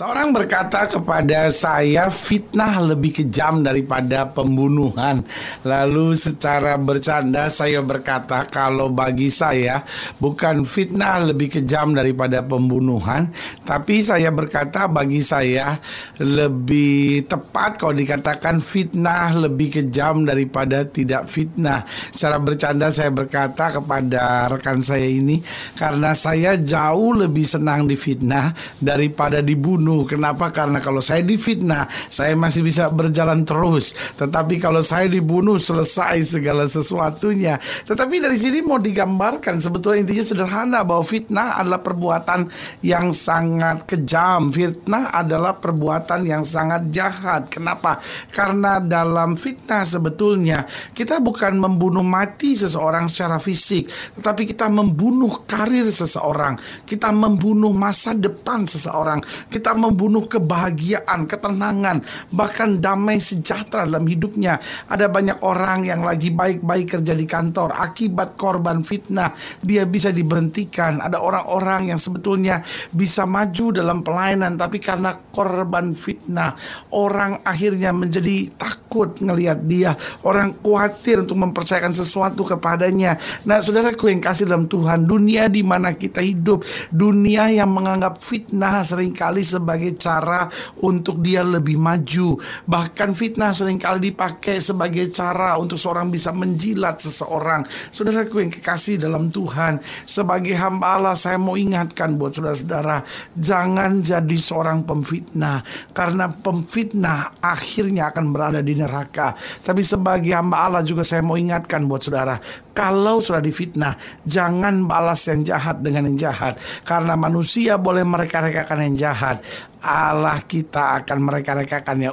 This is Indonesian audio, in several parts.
Seorang berkata kepada saya, "Fitnah lebih kejam daripada pembunuhan." Lalu, secara bercanda, saya berkata, "Kalau bagi saya, bukan fitnah lebih kejam daripada pembunuhan, tapi saya berkata, bagi saya lebih tepat kalau dikatakan fitnah lebih kejam daripada tidak fitnah." Secara bercanda, saya berkata kepada rekan saya ini, "Karena saya jauh lebih senang difitnah daripada dibunuh." Kenapa? Karena kalau saya difitnah, saya masih bisa berjalan terus. Tetapi kalau saya dibunuh, selesai segala sesuatunya. Tetapi dari sini mau digambarkan sebetulnya intinya sederhana bahwa fitnah adalah perbuatan yang sangat kejam. Fitnah adalah perbuatan yang sangat jahat. Kenapa? Karena dalam fitnah sebetulnya kita bukan membunuh mati seseorang secara fisik, tetapi kita membunuh karir seseorang, kita membunuh masa depan seseorang, kita membunuh kebahagiaan, ketenangan, bahkan damai sejahtera dalam hidupnya. Ada banyak orang yang lagi baik-baik kerja di kantor, akibat korban fitnah, dia bisa diberhentikan. Ada orang-orang yang sebetulnya bisa maju dalam pelayanan, tapi karena korban fitnah, orang akhirnya menjadi takut ngelihat dia. Orang khawatir untuk mempercayakan sesuatu kepadanya. Nah, saudaraku yang kasih dalam Tuhan, dunia di mana kita hidup, dunia yang menganggap fitnah seringkali sebagai sebagai cara untuk dia lebih maju. Bahkan fitnah seringkali dipakai sebagai cara untuk seorang bisa menjilat seseorang. saudara Saudaraku yang kekasih dalam Tuhan, sebagai hamba Allah saya mau ingatkan buat saudara-saudara, jangan jadi seorang pemfitnah karena pemfitnah akhirnya akan berada di neraka. Tapi sebagai hamba Allah juga saya mau ingatkan buat saudara, kalau sudah difitnah, jangan balas yang jahat dengan yang jahat karena manusia boleh mereka rekakan yang jahat, Allah kita akan mereka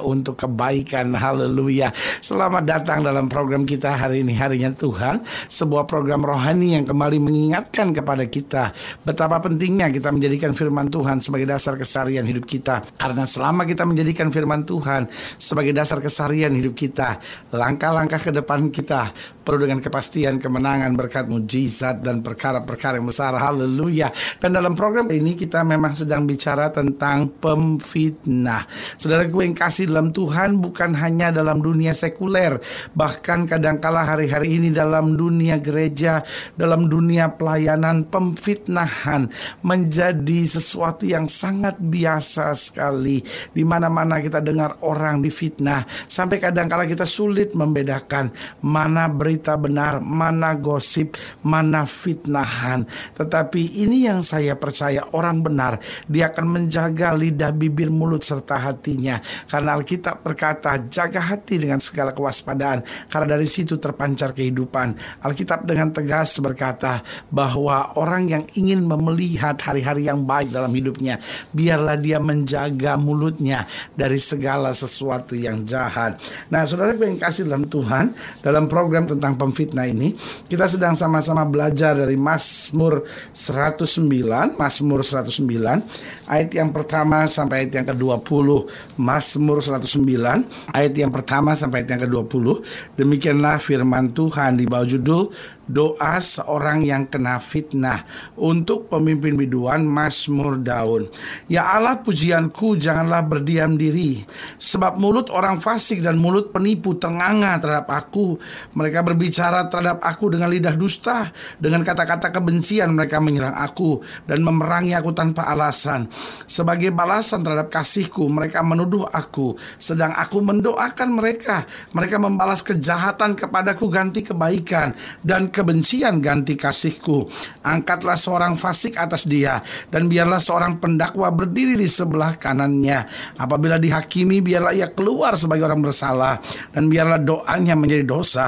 untuk kebaikan. Haleluya. Selamat datang dalam program kita hari ini, harinya Tuhan. Sebuah program rohani yang kembali mengingatkan kepada kita betapa pentingnya kita menjadikan firman Tuhan sebagai dasar kesarian hidup kita. Karena selama kita menjadikan firman Tuhan sebagai dasar kesarian hidup kita, langkah-langkah ke depan kita penuh dengan kepastian kemenangan berkat mujizat dan perkara-perkara yang besar. Haleluya. Dan dalam program ini kita memang sedang bicara tentang pemfitnah. Saudara gue yang kasih dalam Tuhan bukan hanya dalam dunia sekuler, bahkan kadangkala hari-hari ini dalam dunia gereja, dalam dunia pelayanan pemfitnahan menjadi sesuatu yang sangat biasa sekali. Di mana-mana kita dengar orang difitnah sampai kadangkala kita sulit membedakan mana berita berita benar, mana gosip, mana fitnahan. Tetapi ini yang saya percaya orang benar, dia akan menjaga lidah, bibir, mulut serta hatinya. Karena Alkitab berkata, jaga hati dengan segala kewaspadaan karena dari situ terpancar kehidupan. Alkitab dengan tegas berkata bahwa orang yang ingin melihat hari-hari yang baik dalam hidupnya, biarlah dia menjaga mulutnya dari segala sesuatu yang jahat. Nah, saudara yang kasih dalam Tuhan, dalam program tentang tentang pemfitnah ini, kita sedang sama-sama belajar dari Mazmur 109, Mazmur 109, ayat yang pertama sampai ayat yang ke-20. Mazmur 109, ayat yang pertama sampai ayat yang ke-20. Demikianlah firman Tuhan di bawah judul Doa seorang yang kena fitnah untuk pemimpin biduan Mazmur Daun. Ya Allah pujianku janganlah berdiam diri sebab mulut orang fasik dan mulut penipu tenganga terhadap aku. Mereka ber berbicara terhadap aku dengan lidah dusta, dengan kata-kata kebencian mereka menyerang aku dan memerangi aku tanpa alasan. Sebagai balasan terhadap kasihku, mereka menuduh aku, sedang aku mendoakan mereka. Mereka membalas kejahatan kepadaku ganti kebaikan dan kebencian ganti kasihku. Angkatlah seorang fasik atas dia dan biarlah seorang pendakwa berdiri di sebelah kanannya. Apabila dihakimi, biarlah ia keluar sebagai orang bersalah dan biarlah doanya menjadi dosa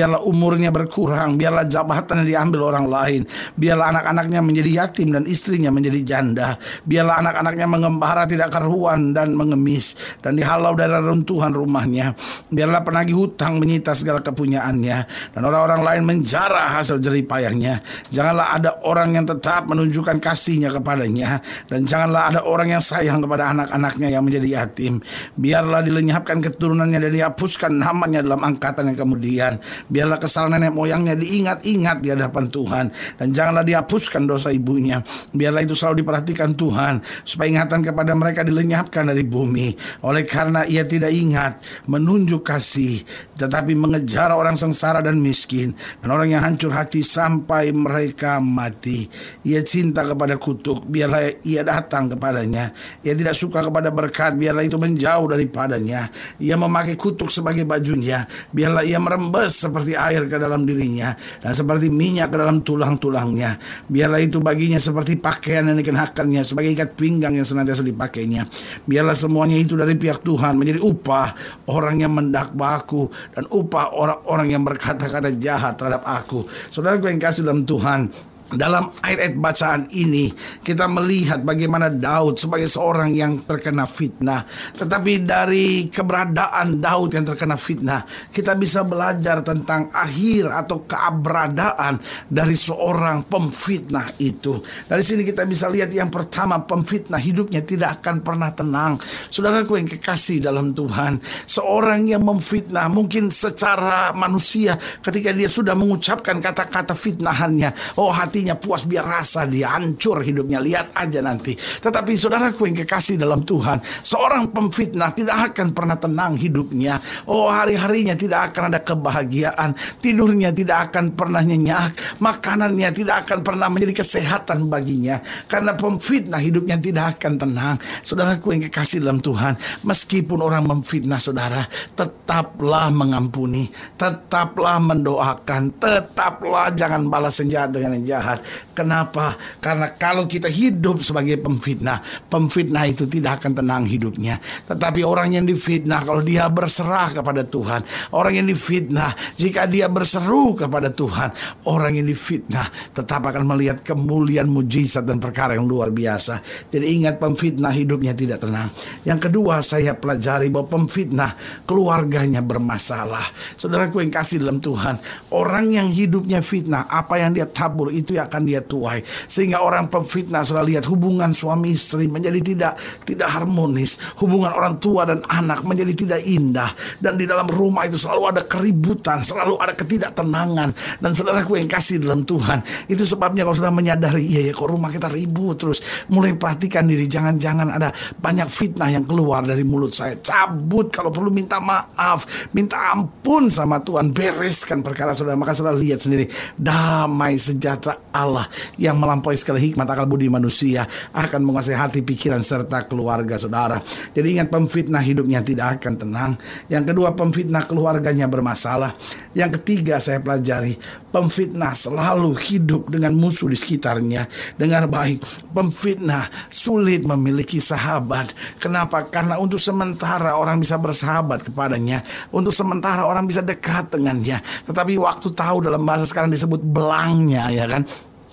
biarlah umurnya berkurang, biarlah jabatannya diambil orang lain, biarlah anak-anaknya menjadi yatim dan istrinya menjadi janda, biarlah anak-anaknya mengembara tidak karuan dan mengemis dan dihalau dari runtuhan rumahnya, biarlah penagih hutang menyita segala kepunyaannya dan orang-orang lain menjarah hasil jeripayahnya. Janganlah ada orang yang tetap menunjukkan kasihnya kepadanya dan janganlah ada orang yang sayang kepada anak-anaknya yang menjadi yatim. Biarlah dilenyapkan keturunannya dan dihapuskan namanya dalam angkatan yang kemudian. Biarlah kesalahan nenek moyangnya diingat-ingat di hadapan Tuhan dan janganlah dihapuskan dosa ibunya. Biarlah itu selalu diperhatikan Tuhan supaya ingatan kepada mereka dilenyapkan dari bumi. Oleh karena ia tidak ingat menunjuk kasih tetapi mengejar orang sengsara dan miskin dan orang yang hancur hati sampai mereka mati. Ia cinta kepada kutuk, biarlah ia datang kepadanya. Ia tidak suka kepada berkat, biarlah itu menjauh daripadanya. Ia memakai kutuk sebagai bajunya, biarlah ia merembes seperti seperti air ke dalam dirinya dan seperti minyak ke dalam tulang-tulangnya. Biarlah itu baginya seperti pakaian yang dikenakannya, sebagai ikat pinggang yang senantiasa dipakainya. Biarlah semuanya itu dari pihak Tuhan menjadi upah orang yang mendakwa aku dan upah orang-orang yang berkata-kata jahat terhadap aku. Saudara yang kasih dalam Tuhan, dalam ayat-ayat bacaan ini kita melihat bagaimana Daud sebagai seorang yang terkena fitnah. Tetapi dari keberadaan Daud yang terkena fitnah, kita bisa belajar tentang akhir atau keberadaan dari seorang pemfitnah itu. Dari sini kita bisa lihat yang pertama pemfitnah hidupnya tidak akan pernah tenang. Saudaraku yang kekasih dalam Tuhan, seorang yang memfitnah mungkin secara manusia ketika dia sudah mengucapkan kata-kata fitnahannya, oh hati hatinya puas biar rasa dia hancur hidupnya lihat aja nanti tetapi saudara saudaraku yang kekasih dalam Tuhan seorang pemfitnah tidak akan pernah tenang hidupnya oh hari-harinya tidak akan ada kebahagiaan tidurnya tidak akan pernah nyenyak makanannya tidak akan pernah menjadi kesehatan baginya karena pemfitnah hidupnya tidak akan tenang saudara saudaraku yang kekasih dalam Tuhan meskipun orang memfitnah saudara tetaplah mengampuni tetaplah mendoakan tetaplah jangan balas senjata dengan yang jahat jahat. Kenapa? Karena kalau kita hidup sebagai pemfitnah, pemfitnah itu tidak akan tenang hidupnya. Tetapi orang yang difitnah kalau dia berserah kepada Tuhan, orang yang difitnah jika dia berseru kepada Tuhan, orang yang difitnah tetap akan melihat kemuliaan mujizat dan perkara yang luar biasa. Jadi ingat pemfitnah hidupnya tidak tenang. Yang kedua saya pelajari bahwa pemfitnah keluarganya bermasalah. Saudaraku yang kasih dalam Tuhan, orang yang hidupnya fitnah, apa yang dia tabur itu akan dia tuai sehingga orang pemfitnah sudah lihat hubungan suami istri menjadi tidak tidak harmonis hubungan orang tua dan anak menjadi tidak indah dan di dalam rumah itu selalu ada keributan selalu ada ketidaktenangan dan saudaraku yang kasih dalam Tuhan itu sebabnya kalau sudah menyadari iya ya kok rumah kita ribut terus mulai perhatikan diri jangan-jangan ada banyak fitnah yang keluar dari mulut saya cabut kalau perlu minta maaf minta ampun sama Tuhan bereskan perkara saudara maka saudara lihat sendiri damai sejahtera Allah yang melampaui segala hikmat akal budi manusia akan menguasai hati pikiran serta keluarga saudara. Jadi ingat pemfitnah hidupnya tidak akan tenang. Yang kedua pemfitnah keluarganya bermasalah. Yang ketiga saya pelajari pemfitnah selalu hidup dengan musuh di sekitarnya. Dengar baik, pemfitnah sulit memiliki sahabat. Kenapa? Karena untuk sementara orang bisa bersahabat kepadanya, untuk sementara orang bisa dekat dengannya. Tetapi waktu tahu dalam bahasa sekarang disebut belangnya ya kan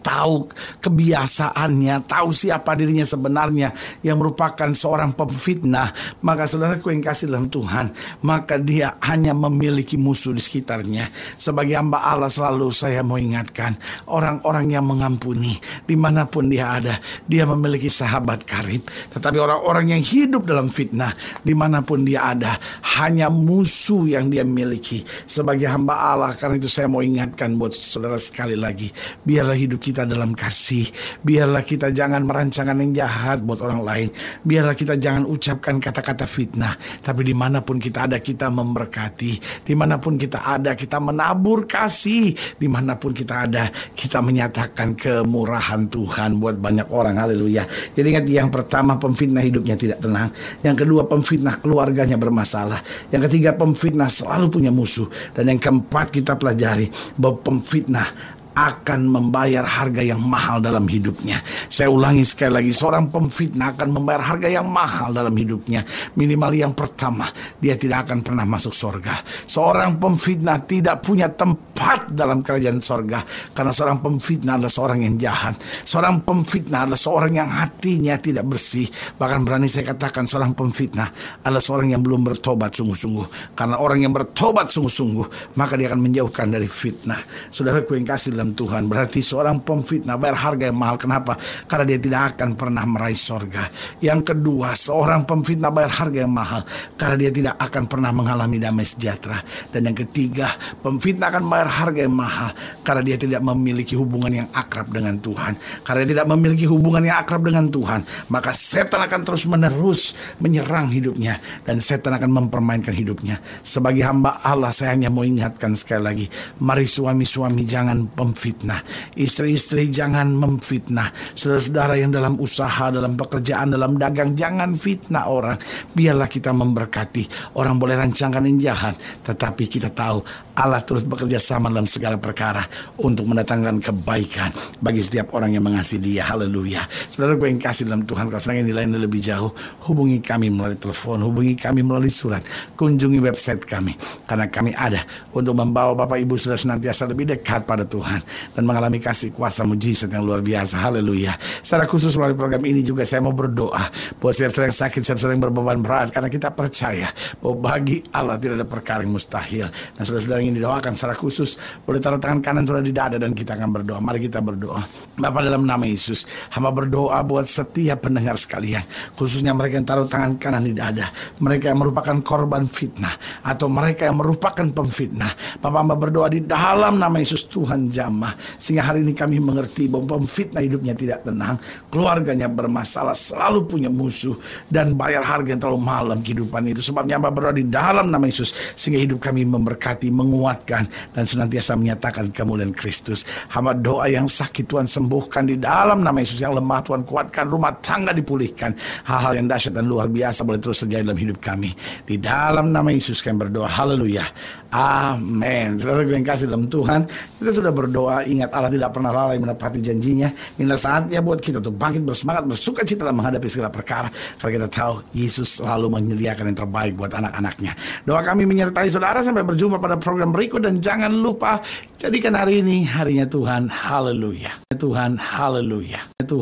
tahu kebiasaannya, tahu siapa dirinya sebenarnya yang merupakan seorang pemfitnah, maka saudaraku yang kasih dalam Tuhan, maka dia hanya memiliki musuh di sekitarnya. Sebagai hamba Allah selalu saya mau ingatkan, orang-orang yang mengampuni, dimanapun dia ada, dia memiliki sahabat karib. Tetapi orang-orang yang hidup dalam fitnah, dimanapun dia ada, hanya musuh yang dia miliki. Sebagai hamba Allah, karena itu saya mau ingatkan buat saudara sekali lagi, biarlah hidup kita kita dalam kasih. Biarlah kita jangan merancangkan yang jahat buat orang lain. Biarlah kita jangan ucapkan kata-kata fitnah. Tapi dimanapun kita ada, kita memberkati. Dimanapun kita ada, kita menabur kasih. Dimanapun kita ada, kita menyatakan kemurahan Tuhan buat banyak orang. Haleluya. Jadi ingat yang pertama pemfitnah hidupnya tidak tenang. Yang kedua pemfitnah keluarganya bermasalah. Yang ketiga pemfitnah selalu punya musuh. Dan yang keempat kita pelajari bahwa pemfitnah akan membayar harga yang mahal dalam hidupnya. Saya ulangi sekali lagi, seorang pemfitnah akan membayar harga yang mahal dalam hidupnya. Minimal yang pertama, dia tidak akan pernah masuk surga. Seorang pemfitnah tidak punya tempat dalam kerajaan surga karena seorang pemfitnah adalah seorang yang jahat. Seorang pemfitnah adalah seorang yang hatinya tidak bersih. Bahkan berani saya katakan seorang pemfitnah adalah seorang yang belum bertobat sungguh-sungguh. Karena orang yang bertobat sungguh-sungguh, maka dia akan menjauhkan dari fitnah. Saudara ku yang kasih dalam Tuhan. Berarti seorang pemfitnah bayar harga yang mahal. Kenapa? Karena dia tidak akan pernah meraih sorga. Yang kedua, seorang pemfitnah bayar harga yang mahal. Karena dia tidak akan pernah mengalami damai sejahtera. Dan yang ketiga, pemfitnah akan bayar harga yang mahal. Karena dia tidak memiliki hubungan yang akrab dengan Tuhan. Karena dia tidak memiliki hubungan yang akrab dengan Tuhan. Maka setan akan terus menerus menyerang hidupnya. Dan setan akan mempermainkan hidupnya. Sebagai hamba Allah, saya hanya mau ingatkan sekali lagi. Mari suami-suami jangan pemfitnah memfitnah. Istri-istri jangan memfitnah. Saudara-saudara yang dalam usaha, dalam pekerjaan, dalam dagang jangan fitnah orang. Biarlah kita memberkati. Orang boleh rancangkan yang jahat, tetapi kita tahu Allah terus bekerja sama dalam segala perkara untuk mendatangkan kebaikan bagi setiap orang yang mengasihi Dia. Haleluya. Saudara gue yang kasih dalam Tuhan, kalau sedang nilai ini lebih jauh, hubungi kami melalui telepon, hubungi kami melalui surat, kunjungi website kami karena kami ada untuk membawa Bapak Ibu sudah senantiasa lebih dekat pada Tuhan dan mengalami kasih kuasa mujizat yang luar biasa. Haleluya. Secara khusus melalui program ini juga saya mau berdoa buat siapa yang sakit, siapa yang berbeban berat karena kita percaya bahwa bagi Allah tidak ada perkara yang mustahil. Nah, saudara-saudara ingin didoakan secara khusus boleh taruh tangan kanan saudara di dada dan kita akan berdoa. Mari kita berdoa. Bapak dalam nama Yesus, hamba berdoa buat setiap pendengar sekalian, khususnya mereka yang taruh tangan kanan di dada, mereka yang merupakan korban fitnah atau mereka yang merupakan pemfitnah. Bapak hamba berdoa di dalam nama Yesus Tuhan jangan Syamah sehingga hari ini kami mengerti bahwa fitnah hidupnya tidak tenang keluarganya bermasalah selalu punya musuh dan bayar harga yang terlalu mahal dalam kehidupan itu sebabnya apa berada di dalam nama Yesus sehingga hidup kami memberkati menguatkan dan senantiasa menyatakan kemuliaan Kristus hamba doa yang sakit Tuhan sembuhkan di dalam nama Yesus yang lemah Tuhan kuatkan rumah tangga dipulihkan hal-hal yang dahsyat dan luar biasa boleh terus terjadi dalam hidup kami di dalam nama Yesus kami berdoa haleluya amin saudara yang kasih dalam Tuhan kita sudah berdoa berdoa, ingat Allah tidak pernah lalai menepati janjinya. Inilah saatnya buat kita untuk bangkit bersemangat, bersuka cita dalam menghadapi segala perkara. Karena kita tahu Yesus selalu menyediakan yang terbaik buat anak-anaknya. Doa kami menyertai saudara sampai berjumpa pada program berikut dan jangan lupa jadikan hari ini harinya Tuhan. Haleluya. Tuhan, haleluya. Tuhan